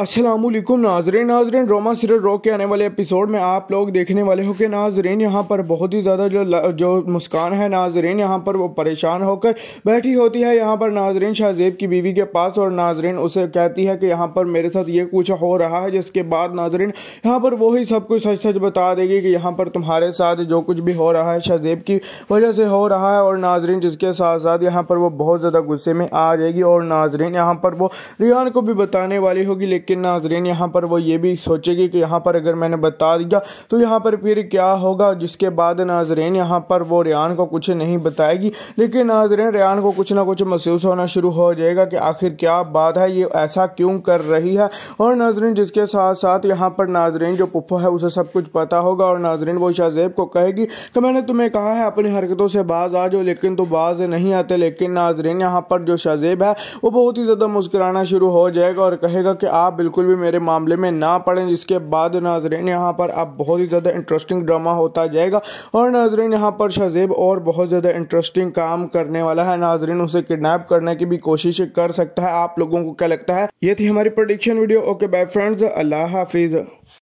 असलम नाजरीन नाजरीन Roma serial rock के आने वाले एपिसोड में आप लोग देखने वाले हो कि नाजरीन यहाँ पर बहुत ही ज़्यादा जो जो मुस्कान है नाजरीन यहाँ पर वो परेशान होकर बैठी होती है यहाँ पर नाजरीन शाहजेब की बीवी के पास और नाजरीन उसे कहती है कि यहाँ पर मेरे साथ ये कुछ हो रहा है जिसके बाद नाजरीन यहाँ पर वही सब कुछ सच सच बता देगी कि यहाँ पर तुम्हारे साथ जो कुछ भी हो रहा है शाहजेब की वजह से हो रहा है और नाजरीन जिसके साथ साथ यहाँ पर वो बहुत ज़्यादा गुस्से में आ जाएगी और नाजरीन यहाँ पर वो रियान को भी बताने वाली होगी लेकिन नाजरीन यहाँ पर वो ये भी सोचेगी कि यहाँ पर अगर मैंने बता दिया तो यहाँ पर फिर क्या होगा जिसके बाद नाजरीन यहाँ पर वो रेहान को कुछ नहीं बताएगी लेकिन नाजरीन रेहान को कुछ ना कुछ महसूस होना शुरू हो जाएगा कि आखिर क्या बात है ये ऐसा क्यों कर रही है और नाजरीन जिसके साथ साथ यहाँ पर नाजरीन जो पुप्पो है उसे सब कुछ पता होगा और नाजरीन वो शाहजेब को कहेगी कि मैंने तुम्हें कहा है अपनी हरकतों से बाज आ जाओ लेकिन तो बाज नहीं आते लेकिन नाजरीन यहाँ पर जो शाहजेब है वो बहुत ही ज़्यादा मुस्कराना शुरू हो जाएगा और कहेगा कि आप बिल्कुल भी मेरे मामले में ना पड़ें जिसके बाद नाजरेन यहाँ पर अब बहुत ही ज़्यादा इंटरेस्टिंग ड्रामा होता जाएगा और नाजरेन यहाँ पर शहजेब और बहुत ज़्यादा इंटरेस्टिंग काम करने वाला है नाजरीन उसे किडनेप करने की भी कोशिश कर सकता है आप लोगों को क्या लगता है ये थी हमारी production video okay bye friends अल्लाह हाफिज़